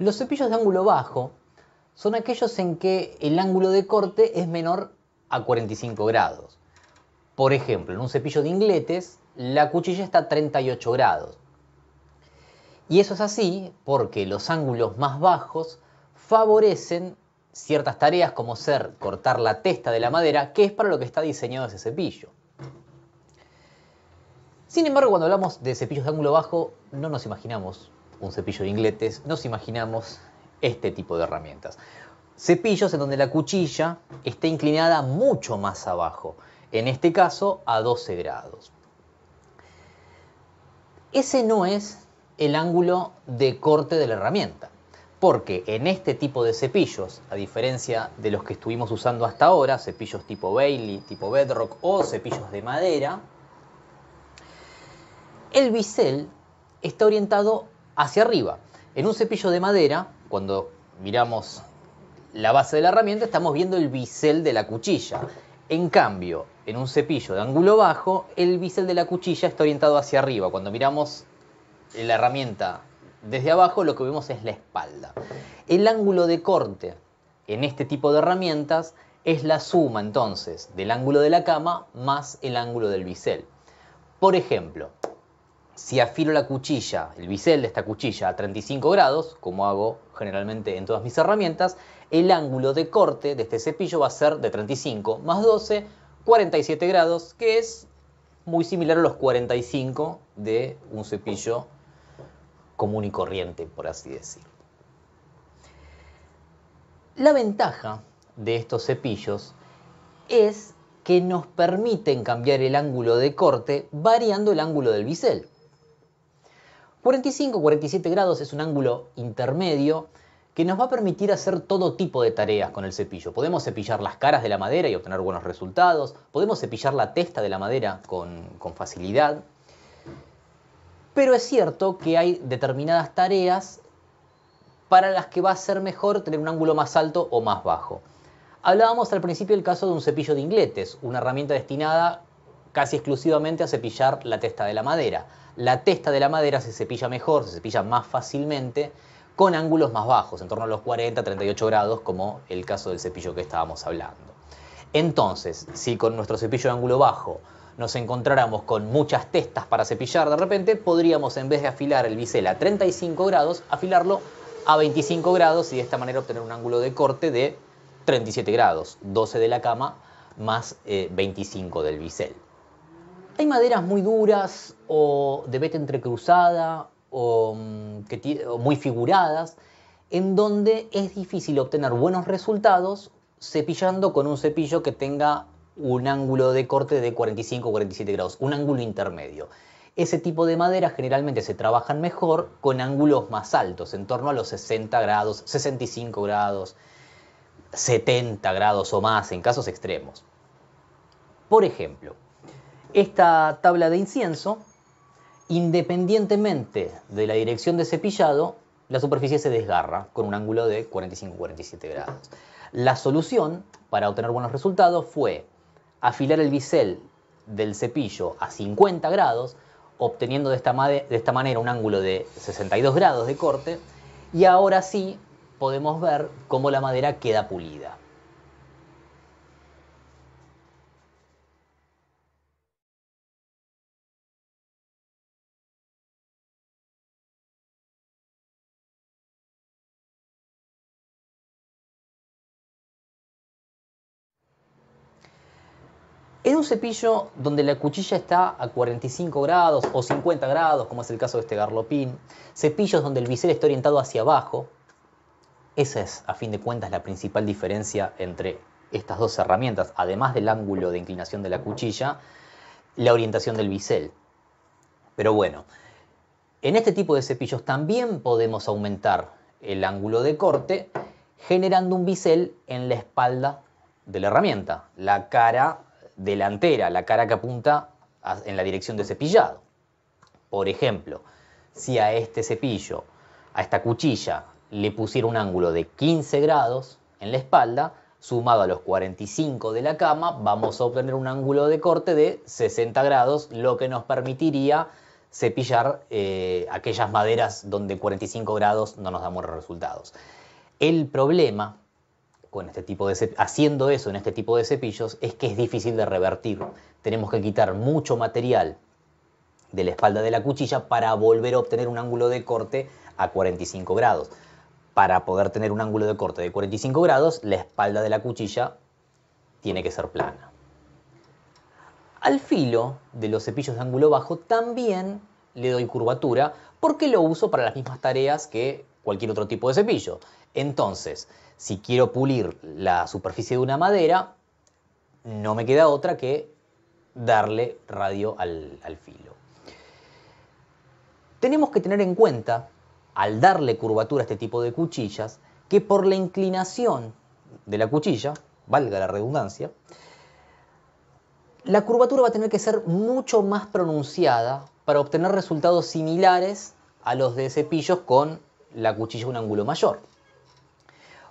Los cepillos de ángulo bajo son aquellos en que el ángulo de corte es menor a 45 grados. Por ejemplo, en un cepillo de ingletes, la cuchilla está a 38 grados. Y eso es así porque los ángulos más bajos favorecen ciertas tareas como ser cortar la testa de la madera, que es para lo que está diseñado ese cepillo. Sin embargo, cuando hablamos de cepillos de ángulo bajo, no nos imaginamos un cepillo de ingletes, nos imaginamos este tipo de herramientas. Cepillos en donde la cuchilla está inclinada mucho más abajo, en este caso a 12 grados. Ese no es el ángulo de corte de la herramienta, porque en este tipo de cepillos, a diferencia de los que estuvimos usando hasta ahora, cepillos tipo Bailey, tipo Bedrock o cepillos de madera, el bisel está orientado hacia arriba. En un cepillo de madera, cuando miramos la base de la herramienta, estamos viendo el bisel de la cuchilla. En cambio, en un cepillo de ángulo bajo, el bisel de la cuchilla está orientado hacia arriba. Cuando miramos la herramienta desde abajo, lo que vemos es la espalda. El ángulo de corte en este tipo de herramientas es la suma entonces del ángulo de la cama más el ángulo del bisel. Por ejemplo, si afilo la cuchilla, el bisel de esta cuchilla a 35 grados, como hago generalmente en todas mis herramientas, el ángulo de corte de este cepillo va a ser de 35 más 12, 47 grados, que es muy similar a los 45 de un cepillo común y corriente, por así decir. La ventaja de estos cepillos es que nos permiten cambiar el ángulo de corte variando el ángulo del bisel. 45-47 grados es un ángulo intermedio que nos va a permitir hacer todo tipo de tareas con el cepillo. Podemos cepillar las caras de la madera y obtener buenos resultados, podemos cepillar la testa de la madera con, con facilidad, pero es cierto que hay determinadas tareas para las que va a ser mejor tener un ángulo más alto o más bajo. Hablábamos al principio del caso de un cepillo de ingletes, una herramienta destinada casi exclusivamente a cepillar la testa de la madera. La testa de la madera se cepilla mejor, se cepilla más fácilmente con ángulos más bajos, en torno a los 40-38 grados, como el caso del cepillo que estábamos hablando. Entonces, si con nuestro cepillo de ángulo bajo nos encontráramos con muchas testas para cepillar de repente, podríamos en vez de afilar el bisel a 35 grados, afilarlo a 25 grados y de esta manera obtener un ángulo de corte de 37 grados, 12 de la cama más 25 eh, del bisel. Hay maderas muy duras o de veta entrecruzada mm, o, muy figuradas en donde es difícil obtener buenos resultados cepillando con un cepillo que tenga un ángulo de corte de 45 o 47 grados, un ángulo intermedio. Ese tipo de maderas generalmente se trabajan mejor con ángulos más altos, en torno a los 60 grados, 65 grados, 70 grados o más en casos extremos. Por ejemplo, esta tabla de incienso, independientemente de la dirección de cepillado, la superficie se desgarra con un ángulo de 45-47 grados. La solución para obtener buenos resultados fue afilar el bisel del cepillo a 50 grados, obteniendo de esta, manera un ángulo de 62 grados de corte, y ahora sí podemos ver cómo la madera queda pulida. En un cepillo donde la cuchilla está a 45 grados o 50 grados, como es el caso de este garlopín, cepillos donde el bisel está orientado hacia abajo, esa es, a fin de cuentas, la principal diferencia entre estas dos herramientas, además del ángulo de inclinación de la cuchilla, la orientación del bisel. Pero bueno, en este tipo de cepillos también podemos aumentar el ángulo de corte generando un bisel en la espalda de la herramienta. La cara delantera, la cara que apunta en la dirección de cepillado. Por ejemplo, si a este cepillo, a esta cuchilla, le pusiera un ángulo de 15 grados en la espalda, sumado a los 45 de la cama, vamos a obtener un ángulo de corte de 60 grados, lo que nos permitiría cepillar eh, aquellas maderas donde 45 grados no nos damos resultados. El problema este tipo de haciendo eso en este tipo de cepillos es que es difícil de revertir. Tenemos que quitar mucho material de la espalda de la cuchilla para volver a obtener un ángulo de corte a 45 grados. Para poder tener un ángulo de corte de 45 grados, la espalda de la cuchilla tiene que ser plana. Al filo de los cepillos de ángulo bajo también le doy curvatura porque lo uso para las mismas tareas que cualquier otro tipo de cepillo. Entonces, si quiero pulir la superficie de una madera, no me queda otra que darle radio al, filo. Tenemos que tener en cuenta, al darle curvatura a este tipo de cuchillas, que por la inclinación de la cuchilla, valga la redundancia, la curvatura va a tener que ser mucho más pronunciada para obtener resultados similares a los de cepillos con la cuchilla un ángulo mayor.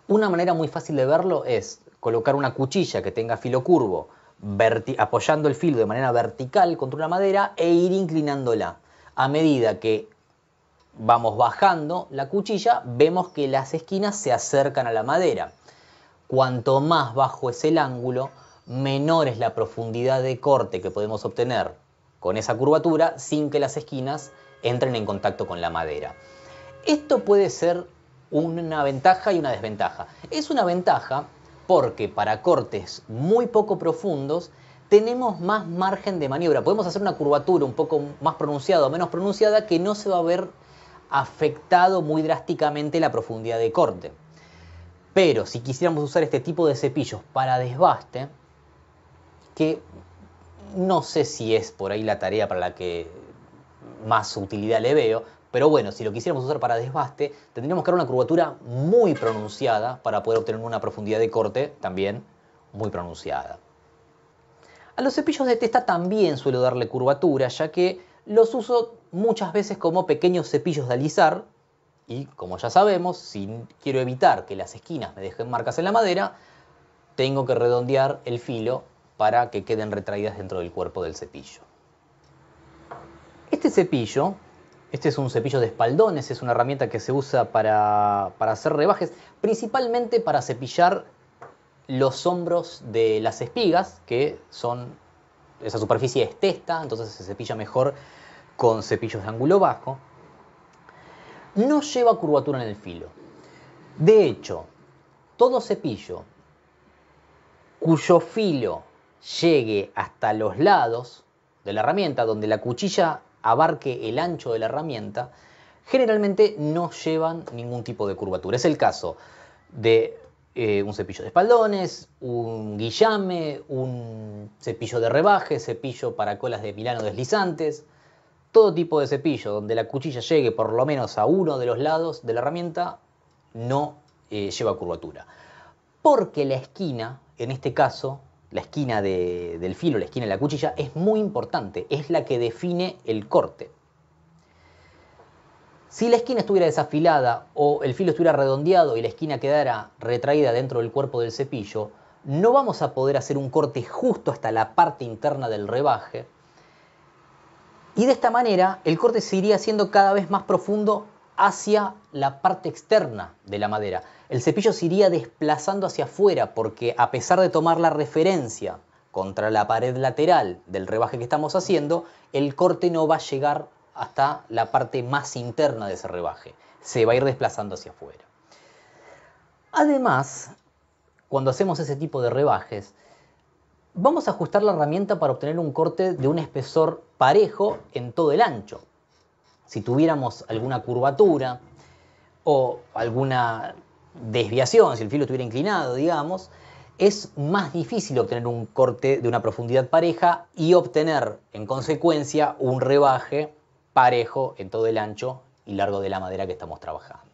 Una manera muy fácil de verlo es colocar una cuchilla que tenga filo curvo, apoyando el filo de manera vertical contra una madera e ir inclinándola. A medida que vamos bajando la cuchilla, vemos que las esquinas se acercan a la madera. Cuanto más bajo es el ángulo, menor es la profundidad de corte que podemos obtener con esa curvatura sin que las esquinas entren en contacto con la madera. Esto puede ser una ventaja y una desventaja. Es una ventaja porque para cortes muy poco profundos tenemos más margen de maniobra. Podemos hacer una curvatura un poco más pronunciada o menos pronunciada que no se va a ver afectado muy drásticamente la profundidad de corte. Pero si quisiéramos usar este tipo de cepillos para desbaste, que no sé si es por ahí la tarea para la que más utilidad le veo, pero bueno, si lo quisiéramos usar para desbaste, tendríamos que dar una curvatura muy pronunciada para poder obtener una profundidad de corte también muy pronunciada. A los cepillos de testa también suelo darle curvatura, ya que los uso muchas veces como pequeños cepillos de alisar. Y como ya sabemos, si quiero evitar que las esquinas me dejen marcas en la madera, tengo que redondear el filo para que queden retraídas dentro del cuerpo del cepillo. Este cepillo este es un cepillo de espaldones, es una herramienta que se usa para, hacer rebajes, principalmente para cepillar los hombros de las espigas, que son, esa superficie es testa, entonces se cepilla mejor con cepillos de ángulo bajo. No lleva curvatura en el filo. De hecho, todo cepillo cuyo filo llegue hasta los lados de la herramienta, donde la cuchilla abarque el ancho de la herramienta, generalmente no llevan ningún tipo de curvatura. Es el caso de eh, un cepillo de espaldones, un guillame, un cepillo de rebaje, cepillo para colas de milano deslizantes, todo tipo de cepillo donde la cuchilla llegue por lo menos a uno de los lados de la herramienta, no eh, lleva curvatura. Porque la esquina, en este caso, la esquina del filo, la esquina de la cuchilla, es muy importante, es la que define el corte. Si la esquina estuviera desafilada o el filo estuviera redondeado y la esquina quedara retraída dentro del cuerpo del cepillo, no vamos a poder hacer un corte justo hasta la parte interna del rebaje. Y de esta manera el corte se iría cada vez más profundo hacia la parte externa de la madera. El cepillo se iría desplazando hacia afuera porque a pesar de tomar la referencia contra la pared lateral del rebaje que estamos haciendo, el corte no va a llegar hasta la parte más interna de ese rebaje. Se va a ir desplazando hacia afuera. Además, cuando hacemos ese tipo de rebajes, vamos a ajustar la herramienta para obtener un corte de un espesor parejo en todo el ancho si tuviéramos alguna curvatura o alguna desviación, si el filo estuviera inclinado, digamos, es más difícil obtener un corte de una profundidad pareja y obtener en consecuencia un rebaje parejo en todo el ancho y largo de la madera que estamos trabajando.